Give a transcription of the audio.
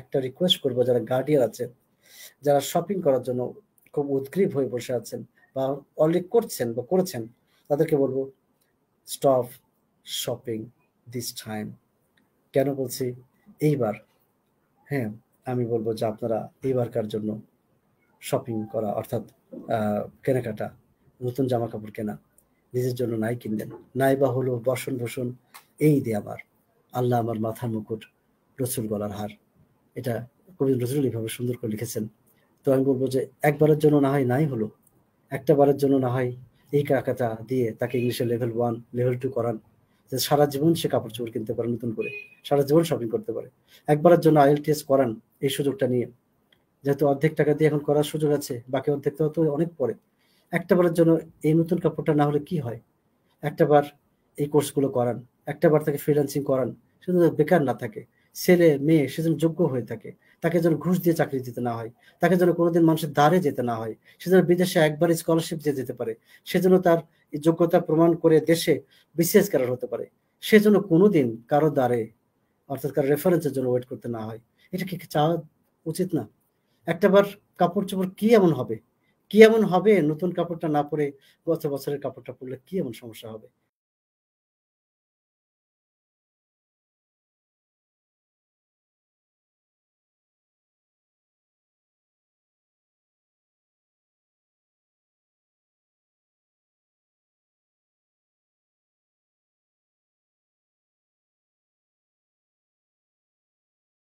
একটা রিকোয়েস্ট করবো যারা গার্ডিয়ান আছেন যারা শপিং করার জন্য খুব উদ্গ্রীব হয়ে বসে আছেন বা অলরেডি করছেন বা করেছেন তাদেরকে বলবো স্টপ শপিং দিস টাইম কেন বলছি এইবার হ্যাঁ আমি বলবো যে আপনারা এইবারকার জন্য শপিং করা অর্থাৎ কেনাকাটা নতুন জামা কাপড় কেনা নিজের জন্য নাই কিনলেন নাই বা হলো বসন ভূষণ এই দিয়ে আমার আল্লাহ আমার মাথার মুকুট রসুল গলার হার এটা কবি নজরুল এভাবে সুন্দর করে লিখেছেন তো আমি বলবো যে একবারের জন্য না হয় নাই হলো একটা বারের জন্য না হয় এই কাকাটা দিয়ে তাকে ইংলিশে লেভেল ওয়ান লেভেল টু করান যে সারা জীবন সে কাপড় চোপড় কিনতে পারে নতুন করে সারা জীবন শপিং করতে পারে একবারের জন্য আইএলটিএস করান এই সুযোগটা নিয়ে যেহেতু অর্ধেক টাকা দিয়ে এখন করার সুযোগ আছে বাকি অর্ধেক তো অনেক পরে একটা বারের জন্য এই নতুন কাপড়টা না হলে কি হয় একটা বার এই কোর্সগুলো করান একটা বার তাকে ফ্রিল্যান্সিং করান শুধু বেকার না থাকে ছেলে মেয়ে সে যেন যোগ্য হয়ে থাকে তাকে যেন ঘুষ দিয়ে চাকরি দিতে না হয় তাকে যেন কোনোদিন মানুষের দ্বারে যেতে না হয় সে যেন বিদেশে একবার স্কলারশিপ দিয়ে যেতে পারে সে যেন তার যোগ্যতা প্রমাণ করে দেশে বিসিএস ক্যাডার হতে পারে সে যেন কোনোদিন কারো দ্বারে অর্থাৎ কারো রেফারেন্সের জন্য ওয়েট করতে না হয় এটা কি চাওয়া উচিত না একটাবার কাপড় চোপড় কি এমন হবে কি এমন হবে নতুন কাপড়টা না পরে গত বছরের কাপড়টা পরলে কি এমন সমস্যা হবে